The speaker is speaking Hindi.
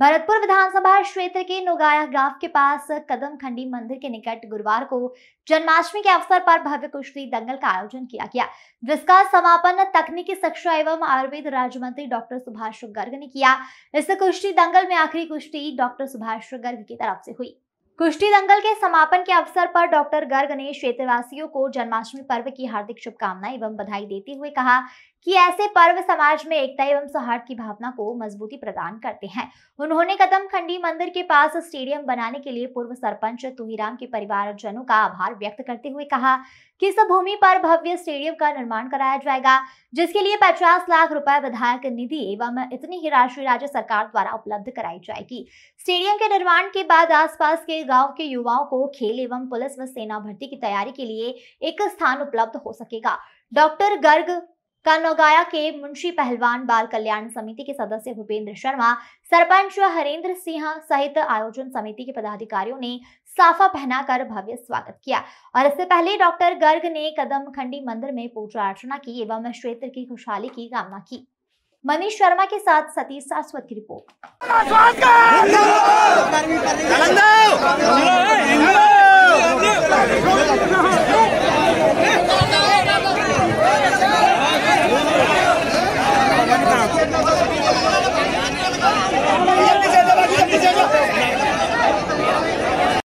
भरतपुर विधानसभा क्षेत्र के नोगाया ग्राफ के पास कदम खंडी मंदिर के निकट गुरुवार को जन्माष्टमी के अवसर पर भव्य कुश्ती दंगल का आयोजन किया गया जिसका समापन तकनीकी शिक्षा एवं आयुर्वेद राज्य मंत्री डॉक्टर सुभाष गर्ग ने किया इस कुश्ती दंगल में आखिरी कुश्ती डॉक्टर सुभाष गर्ग की तरफ से हुई कुश्ती दंगल के समापन के अवसर पर डॉक्टर गर्ग ने क्षेत्रवासियों को जन्माष्टमी पर्व की हार्दिक शुभकामनाएं एवं बधाई देते हुए कहा कि ऐसे पर्व समाज में एकता एवं सौहार्द की भावना को मजबूती प्रदान करते हैं उन्होंने कदम खंडी मंदिर के पास स्टेडियम बनाने के लिए पूर्व सरपंच तुहिराम के परिवारजनों का आभार व्यक्त करते हुए कहा कि इस भूमि पर भव्य स्टेडियम का निर्माण कराया जाएगा जिसके लिए पचास लाख रुपए विधायक निधि एवं इतनी ही राशि राज्य सरकार द्वारा उपलब्ध कराई जाएगी स्टेडियम के निर्माण के बाद आसपास के गांव के युवाओं को खेल एवं पुलिस व सेना भर्ती की तैयारी के लिए एक स्थान उपलब्ध हो सकेगा डॉक्टर गर्ग कानोगाया के मुंशी पहलवान बाल कल्याण समिति के सदस्य भूपेंद्र शर्मा सरपंच हरेंद्र सिंह सहित आयोजन समिति के पदाधिकारियों ने साफा पहनाकर भव्य स्वागत किया और इससे पहले डॉक्टर गर्ग ने कदम खंडी मंदिर में पूजा अर्चना की एवं क्षेत्र की खुशहाली की कामना की मनीष शर्मा के साथ सतीश सासवत की रिपोर्ट Kalando!